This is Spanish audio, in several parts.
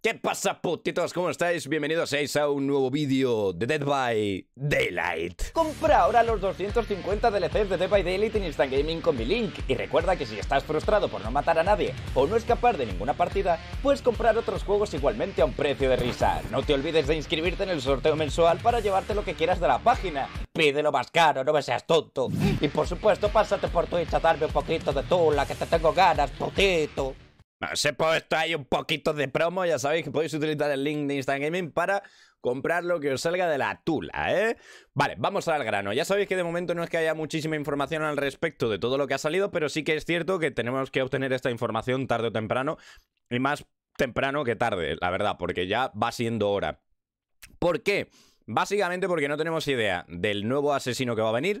¿Qué pasa, putitos? ¿Cómo estáis? Bienvenidos a un nuevo vídeo de Dead by Daylight. Compra ahora los 250 DLCs de Dead by Daylight en Instant Gaming con mi link. Y recuerda que si estás frustrado por no matar a nadie o no escapar de ninguna partida, puedes comprar otros juegos igualmente a un precio de risa. No te olvides de inscribirte en el sorteo mensual para llevarte lo que quieras de la página. Pídelo más caro, no me seas tonto. Y por supuesto, pásate por Twitch a darme un poquito de la que te tengo ganas, putito. Se he puesto ahí un poquito de promo. Ya sabéis que podéis utilizar el link de Instagram Gaming para comprar lo que os salga de la tula, ¿eh? Vale, vamos al grano. Ya sabéis que de momento no es que haya muchísima información al respecto de todo lo que ha salido, pero sí que es cierto que tenemos que obtener esta información tarde o temprano, y más temprano que tarde, la verdad, porque ya va siendo hora. ¿Por qué? Básicamente porque no tenemos idea del nuevo asesino que va a venir,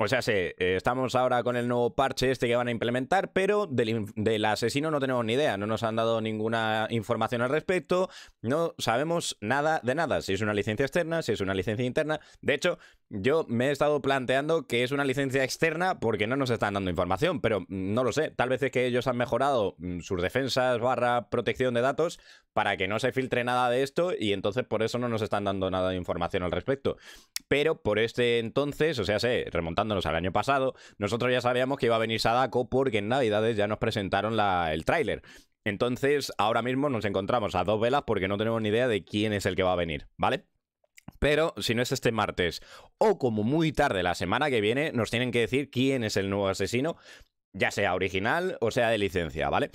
o sea, sí, eh, estamos ahora con el nuevo parche este que van a implementar, pero del, del, asesino no tenemos ni idea, no nos han dado ninguna información al respecto, no sabemos nada de nada, si es una licencia externa, si es una licencia interna. De hecho, yo me he estado planteando que es una licencia externa porque no nos están dando información, pero no lo sé. Tal vez es que ellos han mejorado mm, sus defensas barra protección de datos para que no se filtre nada de esto y entonces por eso no nos están dando nada de información al respecto. Pero por este entonces, o sea, sé, remontándonos al año pasado, nosotros ya sabíamos que iba a venir Sadako porque en Navidades ya nos presentaron el tráiler. Entonces, ahora mismo nos encontramos a dos velas porque no tenemos ni idea de quién es el que va a venir, ¿vale? Pero si no es este martes o como muy tarde la semana que viene, nos tienen que decir quién es el nuevo asesino, ya sea original o sea de licencia, ¿vale?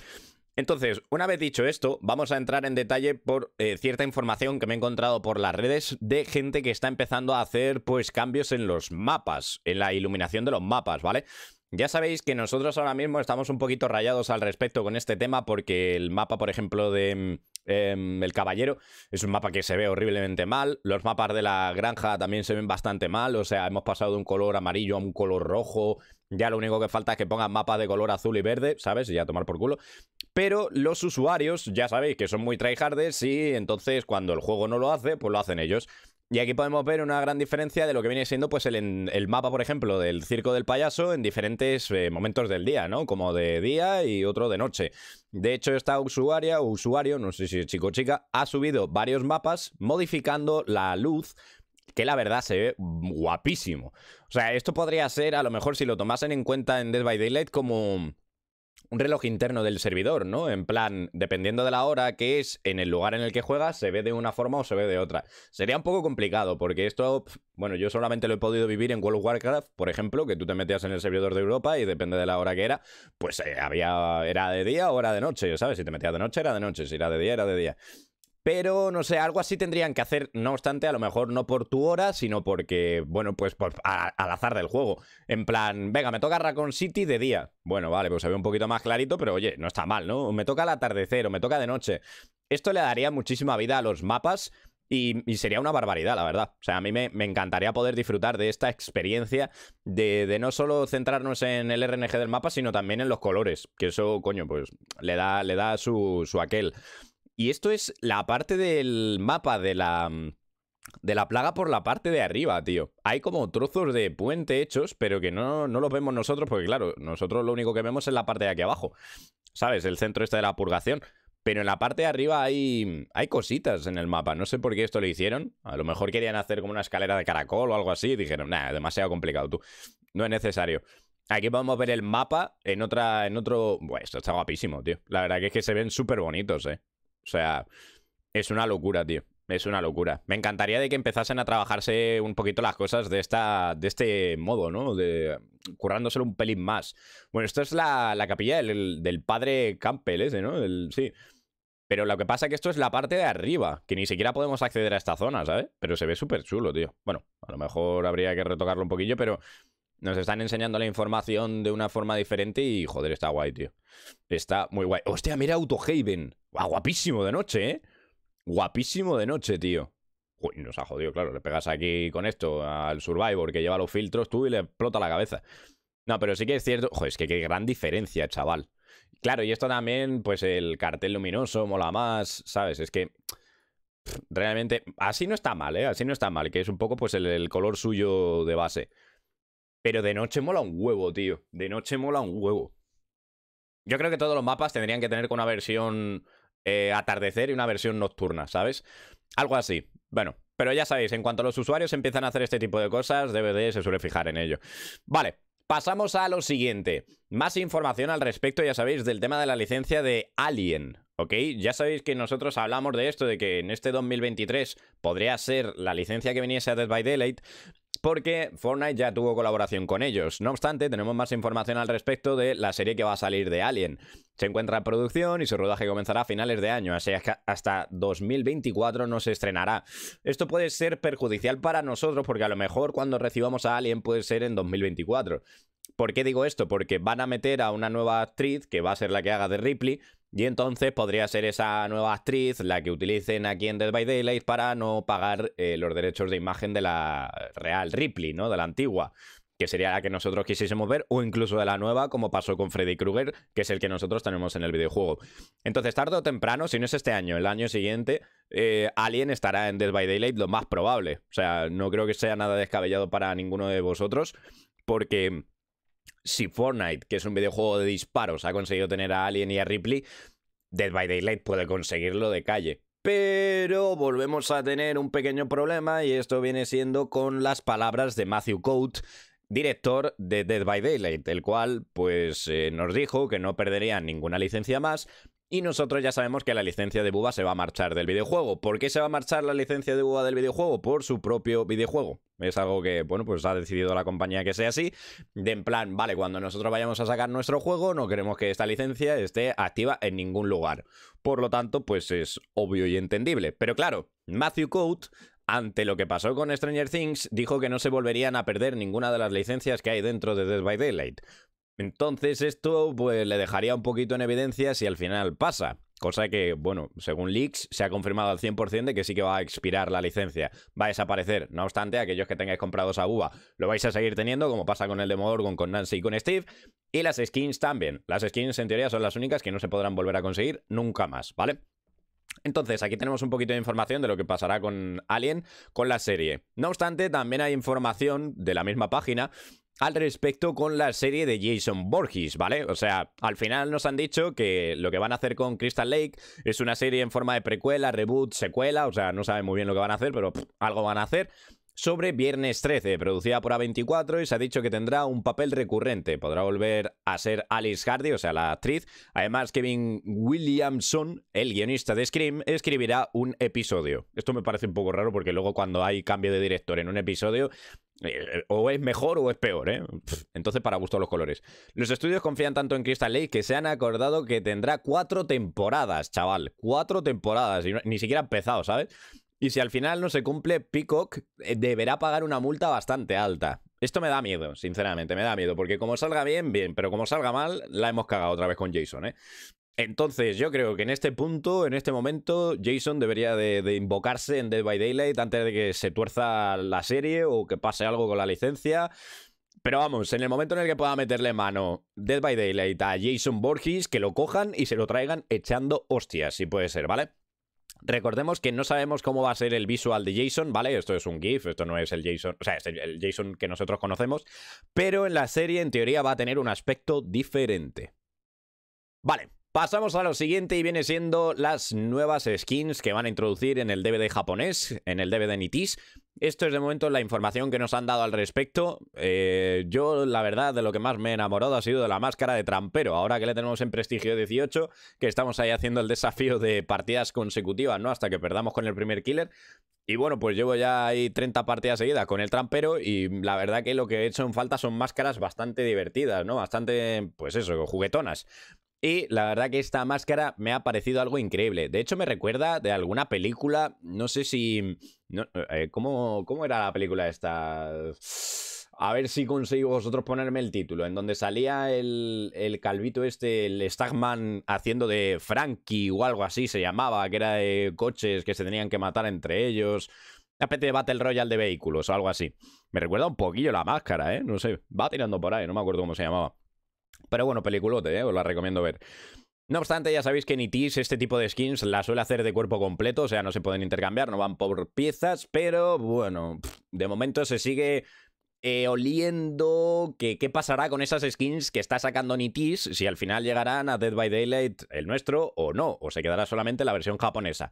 Entonces, una vez dicho esto, vamos a entrar en detalle por eh, cierta información que me he encontrado por las redes de gente que está empezando a hacer pues cambios en los mapas, en la iluminación de los mapas, ¿vale? Ya sabéis que nosotros ahora mismo estamos un poquito rayados al respecto con este tema porque el mapa, por ejemplo, de em, El Caballero es un mapa que se ve horriblemente mal. Los mapas de la granja también se ven bastante mal. O sea, hemos pasado de un color amarillo a un color rojo. Ya lo único que falta es que pongan mapas de color azul y verde, ¿sabes? Y ya tomar por culo. Pero los usuarios, ya sabéis que son muy tryhardes y entonces cuando el juego no lo hace, pues lo hacen ellos. Y aquí podemos ver una gran diferencia de lo que viene siendo pues el, el mapa, por ejemplo, del circo del payaso en diferentes eh, momentos del día, ¿no? Como de día y otro de noche. De hecho, esta usuaria o usuario, no sé si es chico o chica, ha subido varios mapas modificando la luz que la verdad se ve guapísimo. O sea, esto podría ser, a lo mejor si lo tomasen en cuenta en Dead by Daylight, como un reloj interno del servidor, ¿no? En plan, dependiendo de la hora que es, en el lugar en el que juegas, se ve de una forma o se ve de otra. Sería un poco complicado, porque esto, bueno, yo solamente lo he podido vivir en World of Warcraft, por ejemplo, que tú te metías en el servidor de Europa y depende de la hora que era, pues eh, había, era de día o era de noche, ¿sabes? Si te metías de noche era de noche, si era de día era de día. Pero no sé, algo así tendrían que hacer, no obstante, a lo mejor no por tu hora, sino porque, bueno, pues al azar del juego. En plan, venga, me toca Raccoon City de día. Bueno, vale, pues se ve un poquito más clarito, pero oye, no está mal, ¿no? Me toca al atardecer o me toca de noche. Esto le daría muchísima vida a los mapas. Y, sería una barbaridad, la verdad. O sea, a mí me, encantaría poder disfrutar de esta experiencia, de, no solo centrarnos en el RNG del mapa, sino también en los colores, que eso, coño, pues le da, le da su, su aquel. Y esto es la parte del mapa de la, mm, de la plaga por la parte de arriba, tío. Hay como trozos de puente hechos, pero que no, no los vemos nosotros, porque claro, nosotros lo único que vemos es la parte de aquí abajo. ¿Sabes? El centro este de la purgación. Pero en la parte de arriba hay, mm, hay cositas en el mapa. No sé por qué esto lo hicieron. A lo mejor querían hacer como una escalera de caracol o algo así. Y dijeron, nada, demasiado complicado tú. No es necesario. Aquí podemos ver el mapa en otra, en otro. Bueno, esto está guapísimo, tío. La verdad que es que se ven súper bonitos, eh. O sea, es una locura, tío. Es una locura. Me encantaría de que empezasen a trabajarse un poquito las cosas de, esta, de este modo, ¿no? De, currándoselo un pelín más. Bueno, esto es la, capilla del, padre Campbell ese, ¿no? sí. Pero lo que pasa es que esto es la parte de arriba, que ni siquiera podemos acceder a esta zona, ¿sabes? Pero se ve súper chulo, tío. Bueno, a lo mejor habría que retocarlo un poquillo, pero nos están enseñando la información de una forma diferente y, joder, está guay, tío. Está muy guay. Hostia, mira Autohaven. Ah, guapísimo de noche, ¿eh? Guapísimo de noche, tío. Uy, nos ha jodido, claro. Le pegas aquí con esto al Survivor que lleva los filtros tú y le explota la cabeza. No, pero sí que es cierto. Joder, es que qué gran diferencia, chaval. Claro, y esto también, pues el cartel luminoso mola más, ¿sabes? Es que realmente así no está mal, ¿eh? Así no está mal, que es un poco pues el color suyo de base. Pero de noche mola un huevo, tío. De noche mola un huevo. Yo creo que todos los mapas tendrían que tener con una versión eh, atardecer y una versión nocturna, ¿sabes? Algo así. Bueno, pero ya sabéis, en cuanto los usuarios empiezan a hacer este tipo de cosas, DVD se suele fijar en ello. Vale, pasamos a lo siguiente. Más información al respecto, ya sabéis, del tema de la licencia de Alien, ¿ok? Ya sabéis que nosotros hablamos de esto, de que en este 2023 podría ser la licencia que viniese a Dead by Daylight, porque Fortnite ya tuvo colaboración con ellos. No obstante, tenemos más información al respecto de la serie que va a salir de Alien. Se encuentra en producción y su rodaje comenzará a finales de año, así que hasta 2024 no se estrenará. Esto puede ser perjudicial para nosotros porque a lo mejor cuando recibamos a Alien puede ser en 2024. ¿Por qué digo esto? Porque van a meter a una nueva actriz que va a ser la que haga de Ripley y entonces podría ser esa nueva actriz la que utilicen aquí en Dead by Daylight para no pagar eh, los derechos de imagen de la real Ripley, ¿no? De la antigua, que sería la que nosotros quisiésemos ver, o incluso de la nueva, como pasó con Freddy Krueger, que es el que nosotros tenemos en el videojuego. Entonces, tarde o temprano, si no es este año, el año siguiente, alguien eh, Alien estará en Dead by Daylight lo más probable. O sea, no creo que sea nada descabellado para ninguno de vosotros, porque si Fortnite, que es un videojuego de disparos, ha conseguido tener a Alien y a Ripley, Dead by Daylight puede conseguirlo de calle. Pero volvemos a tener un pequeño problema y esto viene siendo con las palabras de Matthew Coat, director de Dead by Daylight, el cual pues eh, nos dijo que no perdería ninguna licencia más, y nosotros ya sabemos que la licencia de Buba se va a marchar del videojuego. ¿Por qué se va a marchar la licencia de Buba del videojuego? Por su propio videojuego. Es algo que, bueno, pues ha decidido la compañía que sea así. De en plan, vale, cuando nosotros vayamos a sacar nuestro juego, no queremos que esta licencia esté activa en ningún lugar. Por lo tanto, pues es obvio y entendible. Pero claro, Matthew Coat, ante lo que pasó con Stranger Things, dijo que no se volverían a perder ninguna de las licencias que hay dentro de Dead by Daylight. Entonces esto pues, le dejaría un poquito en evidencia si al final pasa. Cosa que, bueno, según leaks, se ha confirmado al 100% de que sí que va a expirar la licencia. Va a desaparecer. No obstante, aquellos que tengáis comprados a UVA lo vais a seguir teniendo, como pasa con el de Morgan con Nancy y con Steve. Y las skins también. Las skins, en teoría, son las únicas que no se podrán volver a conseguir nunca más, ¿vale? Entonces, aquí tenemos un poquito de información de lo que pasará con Alien, con la serie. No obstante, también hay información de la misma página al respecto con la serie de Jason Borges, ¿vale? O sea, al final nos han dicho que lo que van a hacer con Crystal Lake es una serie en forma de precuela, reboot, secuela, o sea, no saben muy bien lo que van a hacer, pero algo van a hacer sobre Viernes 13, producida por A24 y se ha dicho que tendrá un papel recurrente. Podrá volver a ser Alice Hardy, o sea, la actriz. Además, Kevin Williamson, el guionista de Scream, escribirá un episodio. Esto me parece un poco raro porque luego cuando hay cambio de director en un episodio, eh, o es mejor o es peor, ¿eh? Entonces, para gusto los colores. Los estudios confían tanto en Crystal Lake que se han acordado que tendrá cuatro temporadas, chaval. Cuatro temporadas. Y ni siquiera ha empezado, ¿sabes? Y si al final no se cumple, Peacock eh, deberá pagar una multa bastante alta. Esto me da miedo, sinceramente, me da miedo. Porque como salga bien, bien. Pero como salga mal, la hemos cagado otra vez con Jason, ¿eh? Entonces, yo creo que en este punto, en este momento, Jason debería de, invocarse en Dead by Daylight antes de que se tuerza la serie o que pase algo con la licencia. Pero vamos, en el momento en el que pueda meterle mano Dead by Daylight a Jason Borges, que lo cojan y se lo traigan echando hostias, si puede ser, ¿vale? Recordemos que no sabemos cómo va a ser el visual de Jason, ¿vale? Esto es un GIF, esto no es el Jason, o sea, es el Jason que nosotros conocemos, pero en la serie en teoría va a tener un aspecto diferente. Vale, Pasamos a lo siguiente y viene siendo las nuevas skins que van a introducir en el DVD japonés, en el DVD Nitis. Esto es de momento la información que nos han dado al respecto. Eh, yo, la verdad, de lo que más me he enamorado ha sido de la máscara de trampero. Ahora que le tenemos en prestigio 18, que estamos ahí haciendo el desafío de partidas consecutivas, ¿no? Hasta que perdamos con el primer killer. Y bueno, pues llevo ya ahí 30 partidas seguidas con el trampero y la verdad que lo que he hecho en falta son máscaras bastante divertidas, ¿no? Bastante, pues eso, juguetonas. Y la verdad que esta máscara me ha parecido algo increíble. De hecho, me recuerda de alguna película. No sé si. Eh, ¿cómo, era la película esta? A ver si consigo vosotros ponerme el título. En donde salía el, el, calvito este, el Stagman, haciendo de Frankie o algo así se llamaba, que era de coches que se tenían que matar entre ellos. Una especie de Battle Royale de vehículos o algo así. Me recuerda un poquillo la máscara, ¿eh? No sé. Va tirando por ahí, no me acuerdo cómo se llamaba. Pero bueno, peliculote, ¿eh? os la recomiendo ver. No obstante, ya sabéis que en este tipo de skins la suele hacer de cuerpo completo, o sea, no se pueden intercambiar, no van por piezas, pero bueno, de momento se sigue eh, oliendo qué pasará con esas skins que está sacando Nitis, si al final llegarán a Dead by Daylight el nuestro o no, o se quedará solamente la versión japonesa.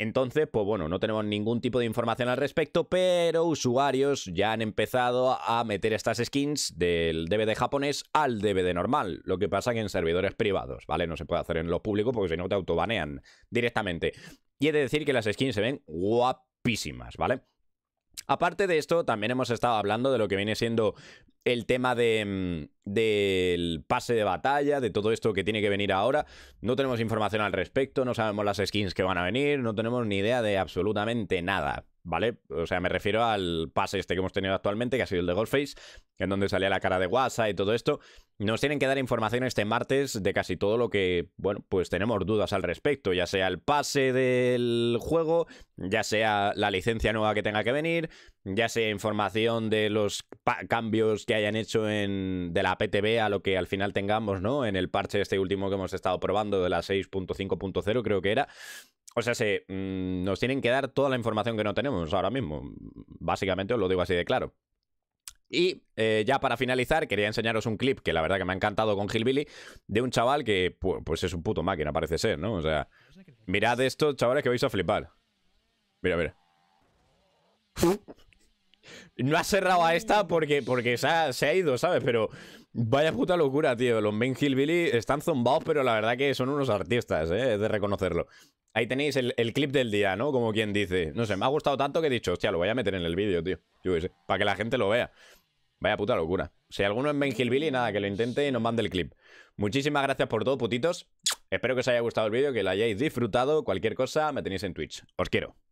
Entonces, pues bueno, no tenemos ningún tipo de información al respecto, pero usuarios ya han empezado a meter estas skins del DVD japonés al DVD normal, lo que pasa que en servidores privados, ¿vale? No se puede hacer en lo público porque si no te autobanean directamente. Y he de decir que las skins se ven guapísimas, ¿vale? Aparte de esto, también hemos estado hablando de lo que viene siendo el tema mm, del pase de batalla, de todo esto que tiene que venir ahora. No tenemos información al respecto, no sabemos las skins que van a venir, no tenemos ni idea de absolutamente nada. ¿vale? O sea, me refiero al pase este que hemos tenido actualmente, que ha sido el de Goldface, en donde salía la cara de WhatsApp y todo esto. Nos tienen que dar información este martes de casi todo lo que, bueno, pues tenemos dudas al respecto, ya sea el pase del juego, ya sea la licencia nueva que tenga que venir, ya sea información de los cambios que hayan hecho en, de la PTB a lo que al final tengamos, ¿no? En el parche este último que hemos estado probando de la 6.5.0 creo que era. O sea, se, mm, nos tienen que dar toda la información que no tenemos ahora mismo. Básicamente os lo digo así de claro. Y eh, ya para finalizar, quería enseñaros un clip que la verdad que me ha encantado con Hillbilly, de un chaval que pues es un puto máquina, parece ser, ¿no? O sea, mirad esto, chavales, que vais a flipar. Mira, mira. No ha cerrado a esta porque, porque se, ha, ido, ¿sabes? Pero vaya puta locura, tío. Los Ben Hillbilly están zombados, pero la verdad que son unos artistas, ¿eh? Es de reconocerlo. Ahí tenéis el, clip del día, ¿no? Como quien dice. No sé, me ha gustado tanto que he dicho, hostia, lo voy a meter en el vídeo, tío. para que la gente lo vea. Vaya puta locura. Si alguno es Ben Hillbilly, nada, que lo intente y nos mande el clip. Muchísimas gracias por todo, putitos. Espero que os haya gustado el vídeo, que lo hayáis disfrutado. Cualquier cosa, me tenéis en Twitch. Os quiero.